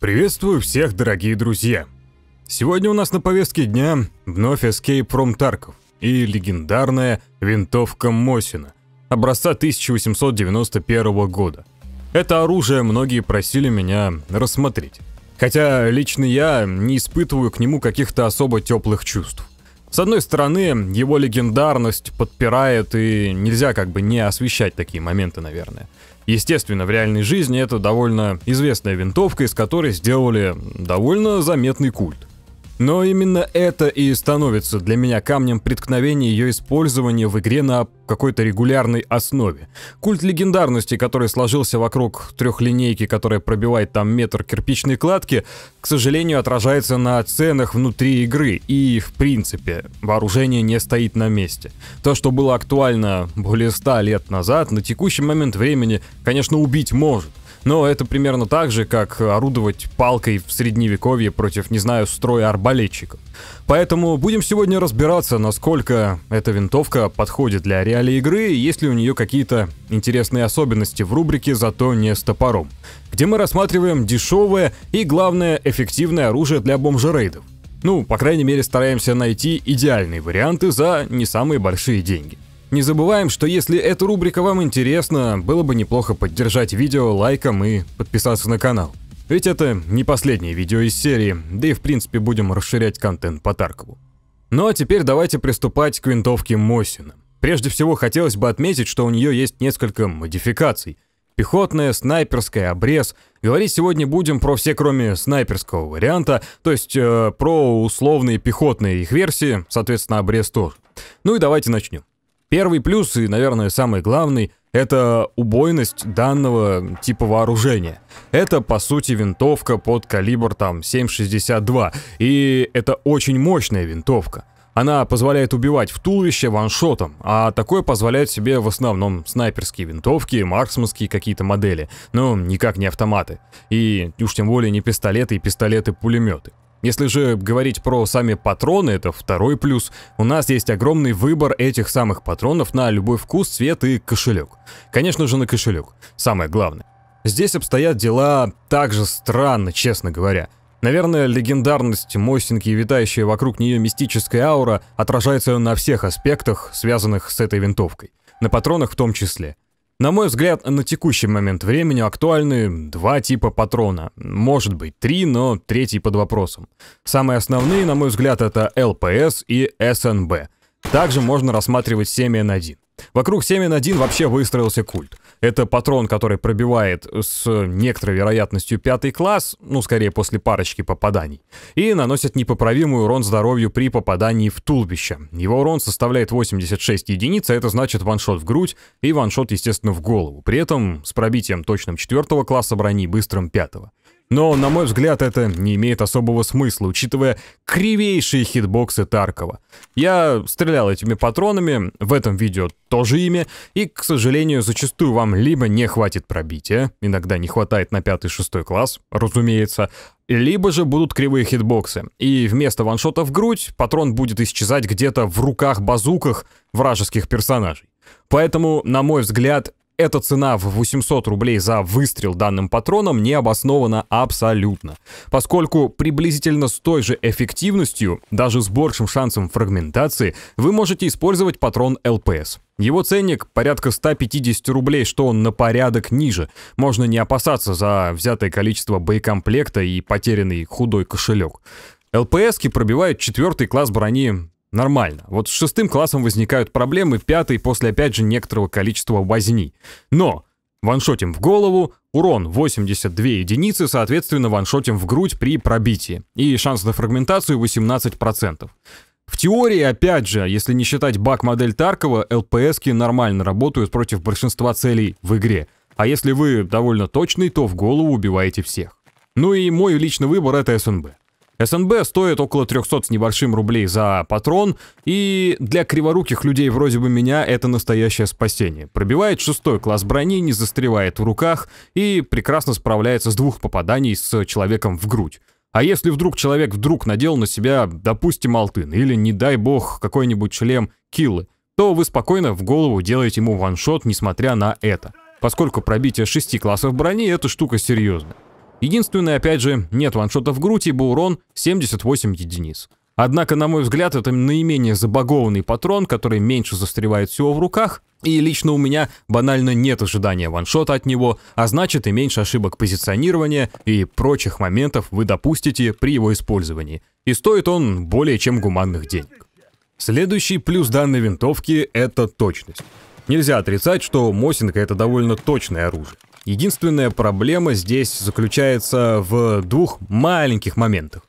Приветствую всех, дорогие друзья! Сегодня у нас на повестке дня вновь Escape from Tarkov и легендарная винтовка Мосина, образца 1891 года. Это оружие многие просили меня рассмотреть. Хотя лично я не испытываю к нему каких-то особо теплых чувств. С одной стороны, его легендарность подпирает, и нельзя как бы не освещать такие моменты, наверное. Естественно, в реальной жизни это довольно известная винтовка, из которой сделали довольно заметный культ. Но именно это и становится для меня камнем преткновения ее использования в игре на какой-то регулярной основе. Культ легендарности, который сложился вокруг трехлинейки, которая пробивает там метр кирпичной кладки, к сожалению, отражается на ценах внутри игры, и, в принципе, вооружение не стоит на месте. То, что было актуально более ста лет назад, на текущий момент времени, конечно, убить может — но это примерно так же, как орудовать палкой в средневековье против, не знаю, строя арбалетчиков. Поэтому будем сегодня разбираться, насколько эта винтовка подходит для реалий игры, и есть ли у нее какие-то интересные особенности в рубрике «Зато не с топором», где мы рассматриваем дешевое и, главное, эффективное оружие для бомжерейдов. Ну, по крайней мере, стараемся найти идеальные варианты за не самые большие деньги. Не забываем, что если эта рубрика вам интересна, было бы неплохо поддержать видео лайком и подписаться на канал. Ведь это не последнее видео из серии, да и в принципе будем расширять контент по Таркову. Ну а теперь давайте приступать к винтовке Мосина. Прежде всего хотелось бы отметить, что у нее есть несколько модификаций. Пехотная, снайперская, обрез. Говорить сегодня будем про все, кроме снайперского варианта, то есть э, про условные пехотные их версии, соответственно, обрез тоже. Ну и давайте начнем. Первый плюс и, наверное, самый главный – это убойность данного типа вооружения. Это, по сути, винтовка под калибр там 7,62, и это очень мощная винтовка. Она позволяет убивать в туловище ваншотом, а такое позволяет себе в основном снайперские винтовки, марксманские какие-то модели, но никак не автоматы. И уж тем более не пистолеты и пистолеты-пулеметы. Если же говорить про сами патроны, это второй плюс. У нас есть огромный выбор этих самых патронов на любой вкус, цвет и кошелек. Конечно же на кошелек, самое главное. Здесь обстоят дела также странно, честно говоря. Наверное, легендарность Мосинки и витающая вокруг нее мистическая аура отражается на всех аспектах, связанных с этой винтовкой. На патронах в том числе. На мой взгляд, на текущий момент времени актуальны два типа патрона. Может быть три, но третий под вопросом. Самые основные, на мой взгляд, это ЛПС и СНБ. Также можно рассматривать 7N1. Вокруг 7N1 вообще выстроился культ. Это патрон, который пробивает с некоторой вероятностью пятый класс, ну, скорее после парочки попаданий, и наносит непоправимый урон здоровью при попадании в туловище. Его урон составляет 86 единиц, а это значит ваншот в грудь и ваншот, естественно, в голову. При этом с пробитием точным четвертого класса брони быстрым пятого. Но, на мой взгляд, это не имеет особого смысла, учитывая кривейшие хитбоксы Таркова. Я стрелял этими патронами, в этом видео тоже ими, и, к сожалению, зачастую вам либо не хватит пробития, иногда не хватает на 5-6 класс, разумеется, либо же будут кривые хитбоксы, и вместо ваншота в грудь патрон будет исчезать где-то в руках-базуках вражеских персонажей. Поэтому, на мой взгляд, эта цена в 800 рублей за выстрел данным патроном не обоснована абсолютно, поскольку приблизительно с той же эффективностью, даже с большим шансом фрагментации, вы можете использовать патрон ЛПС. Его ценник порядка 150 рублей, что он на порядок ниже. Можно не опасаться за взятое количество боекомплекта и потерянный худой кошелек. ЛПСки пробивают четвертый класс брони Нормально. Вот с шестым классом возникают проблемы, пятый после, опять же, некоторого количества возни. Но ваншотим в голову, урон 82 единицы, соответственно, ваншотим в грудь при пробитии. И шанс на фрагментацию 18%. В теории, опять же, если не считать баг модель Таркова, ЛПСки нормально работают против большинства целей в игре. А если вы довольно точный, то в голову убиваете всех. Ну и мой личный выбор это СНБ. СНБ стоит около 300 с небольшим рублей за патрон, и для криворуких людей вроде бы меня это настоящее спасение. Пробивает шестой класс брони, не застревает в руках и прекрасно справляется с двух попаданий с человеком в грудь. А если вдруг человек вдруг надел на себя, допустим, алтын, или, не дай бог, какой-нибудь шлем киллы, то вы спокойно в голову делаете ему ваншот, несмотря на это. Поскольку пробитие шести классов брони – это штука серьезная. Единственное, опять же, нет ваншота в грудь, ибо урон 78 единиц. Однако, на мой взгляд, это наименее забагованный патрон, который меньше застревает всего в руках, и лично у меня банально нет ожидания ваншота от него, а значит и меньше ошибок позиционирования и прочих моментов вы допустите при его использовании. И стоит он более чем гуманных денег. Следующий плюс данной винтовки — это точность. Нельзя отрицать, что Мосинка — это довольно точное оружие. Единственная проблема здесь заключается в двух маленьких моментах.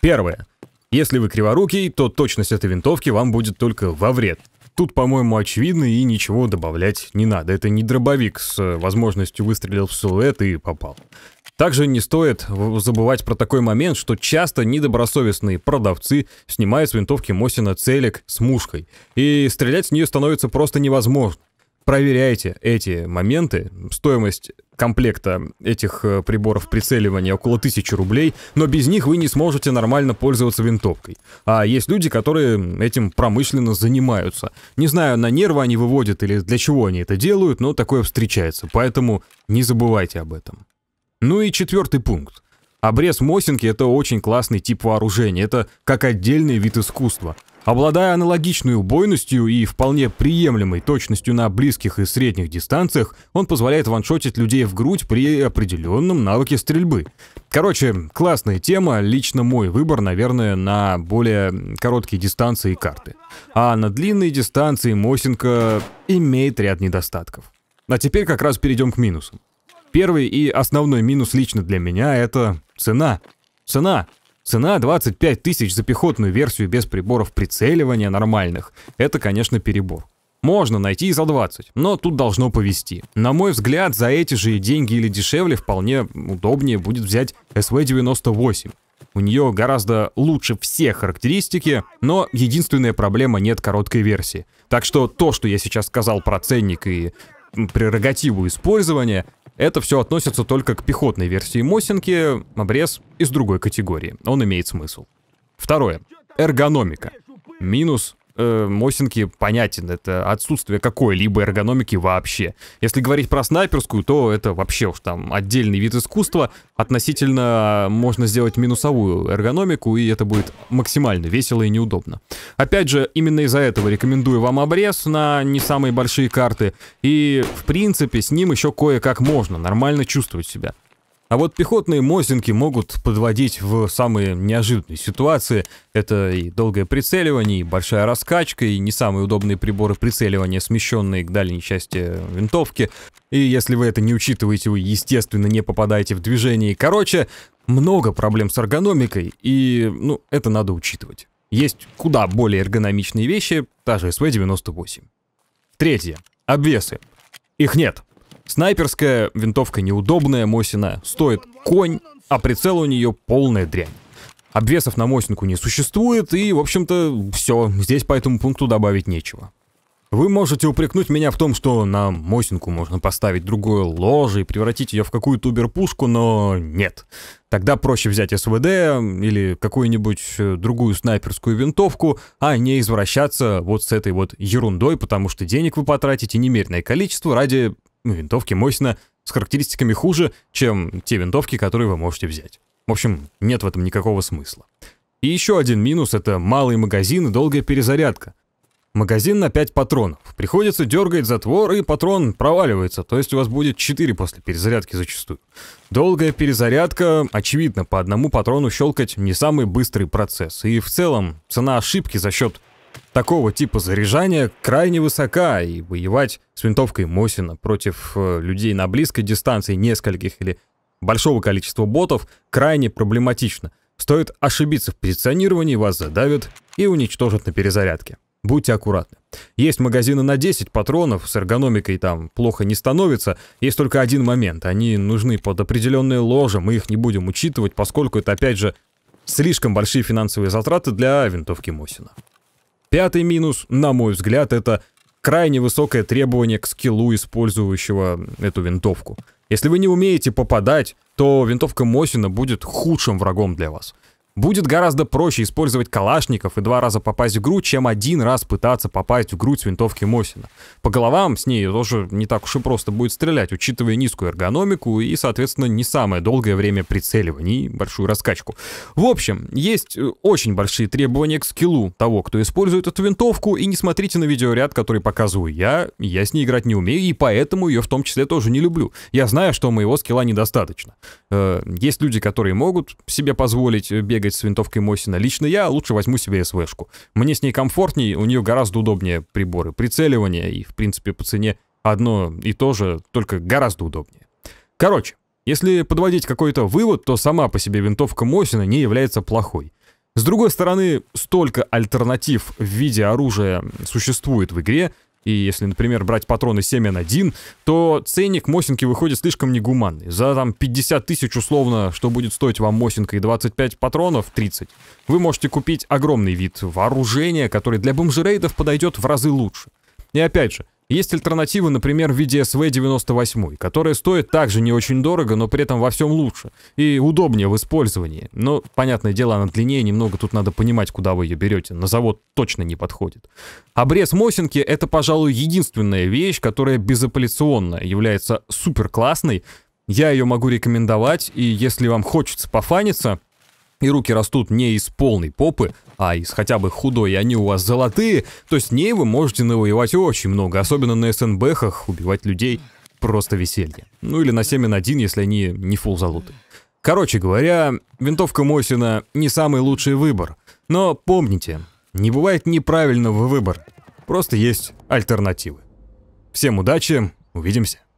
Первое. Если вы криворукий, то точность этой винтовки вам будет только во вред. Тут, по-моему, очевидно и ничего добавлять не надо. Это не дробовик с э, возможностью выстрелил в силуэт и попал. Также не стоит забывать про такой момент, что часто недобросовестные продавцы снимают с винтовки Мосина целик с мушкой. И стрелять с нее становится просто невозможно проверяйте эти моменты. Стоимость комплекта этих э, приборов прицеливания около 1000 рублей, но без них вы не сможете нормально пользоваться винтовкой. А есть люди, которые этим промышленно занимаются. Не знаю, на нервы они выводят или для чего они это делают, но такое встречается, поэтому не забывайте об этом. Ну и четвертый пункт. Обрез Мосинки — это очень классный тип вооружения, это как отдельный вид искусства. Обладая аналогичной убойностью и вполне приемлемой точностью на близких и средних дистанциях, он позволяет ваншотить людей в грудь при определенном навыке стрельбы. Короче, классная тема, лично мой выбор, наверное, на более короткие дистанции и карты. А на длинные дистанции Мосинка имеет ряд недостатков. А теперь как раз перейдем к минусам. Первый и основной минус лично для меня — это цена. Цена Цена 25 тысяч за пехотную версию без приборов прицеливания нормальных – это, конечно, перебор. Можно найти и за 20, но тут должно повести. На мой взгляд, за эти же деньги или дешевле вполне удобнее будет взять SV-98. У нее гораздо лучше все характеристики, но единственная проблема нет короткой версии. Так что то, что я сейчас сказал про ценник и прерогативу использования, это все относится только к пехотной версии Мосинки, обрез из другой категории. Он имеет смысл. Второе. Эргономика. Минус э, Мосинки понятен. Это отсутствие какой-либо эргономики вообще. Если говорить про снайперскую, то это вообще уж там отдельный вид искусства. Относительно э, можно сделать минусовую эргономику, и это будет максимально весело и неудобно. Опять же, именно из-за этого рекомендую вам обрез на не самые большие карты. И, в принципе, с ним еще кое-как можно нормально чувствовать себя. А вот пехотные мостинки могут подводить в самые неожиданные ситуации. Это и долгое прицеливание, и большая раскачка, и не самые удобные приборы прицеливания, смещенные к дальней части э, винтовки. И если вы это не учитываете, вы, естественно, не попадаете в движение. Короче, много проблем с эргономикой, и, ну, это надо учитывать. Есть куда более эргономичные вещи, та же СВ-98. Третье. Обвесы. Их нет. Снайперская винтовка неудобная, Мосина стоит конь, а прицел у нее полная дрянь. Обвесов на Мосинку не существует, и, в общем-то, все, здесь по этому пункту добавить нечего. Вы можете упрекнуть меня в том, что на Мосинку можно поставить другое ложе и превратить ее в какую-то уберпушку, но нет. Тогда проще взять СВД или какую-нибудь э, другую снайперскую винтовку, а не извращаться вот с этой вот ерундой, потому что денег вы потратите немерное количество ради ну, винтовки Мосина с характеристиками хуже, чем те винтовки, которые вы можете взять. В общем, нет в этом никакого смысла. И еще один минус — это малый магазин и долгая перезарядка. Магазин на 5 патронов. Приходится дергать затвор, и патрон проваливается, то есть у вас будет 4 после перезарядки зачастую. Долгая перезарядка, очевидно, по одному патрону щелкать не самый быстрый процесс. И в целом цена ошибки за счет такого типа заряжания крайне высока, и воевать с винтовкой Мосина против э, людей на близкой дистанции нескольких или большого количества ботов крайне проблематично. Стоит ошибиться в позиционировании, вас задавят и уничтожат на перезарядке. Будьте аккуратны. Есть магазины на 10 патронов, с эргономикой там плохо не становится. Есть только один момент. Они нужны под определенные ложи, мы их не будем учитывать, поскольку это, опять же, слишком большие финансовые затраты для винтовки Мосина. Пятый минус, на мой взгляд, это крайне высокое требование к скиллу использующего эту винтовку. Если вы не умеете попадать, то винтовка Мосина будет худшим врагом для вас. Будет гораздо проще использовать калашников и два раза попасть в грудь, чем один раз пытаться попасть в грудь с винтовки Мосина. По головам с ней тоже не так уж и просто будет стрелять, учитывая низкую эргономику и, соответственно, не самое долгое время прицеливания и большую раскачку. В общем, есть э, очень большие требования к скиллу того, кто использует эту винтовку, и не смотрите на видеоряд, который показываю я, я с ней играть не умею, и поэтому ее в том числе тоже не люблю. Я знаю, что моего скилла недостаточно. Э, есть люди, которые могут себе позволить бегать бегать с винтовкой Мосина. Лично я лучше возьму себе SW-шку. Мне с ней комфортней, у нее гораздо удобнее приборы прицеливания и, в принципе, по цене одно и то же, только гораздо удобнее. Короче, если подводить какой-то вывод, то сама по себе винтовка Мосина не является плохой. С другой стороны, столько альтернатив в виде оружия существует в игре, и если, например, брать патроны 7N1, то ценник Мосинки выходит слишком негуманный. За там 50 тысяч условно, что будет стоить вам Мосинка и 25 патронов, 30, вы можете купить огромный вид вооружения, который для бомжерейдов подойдет в разы лучше. И опять же, есть альтернативы, например, в виде SV98, которая стоит также не очень дорого, но при этом во всем лучше и удобнее в использовании. Но, понятное дело, она длиннее, немного тут надо понимать, куда вы ее берете. На завод точно не подходит. Обрез Мосинки — это, пожалуй, единственная вещь, которая безапелляционно является супер классной. Я ее могу рекомендовать, и если вам хочется пофаниться, и руки растут не из полной попы, а из хотя бы худой они у вас золотые, то с ней вы можете навоевать очень много, особенно на СНБхах убивать людей просто веселье. Ну или на 7 на 1, если они не фул залуты. Короче говоря, винтовка Мосина не самый лучший выбор. Но помните, не бывает неправильного выбора. Просто есть альтернативы. Всем удачи, увидимся.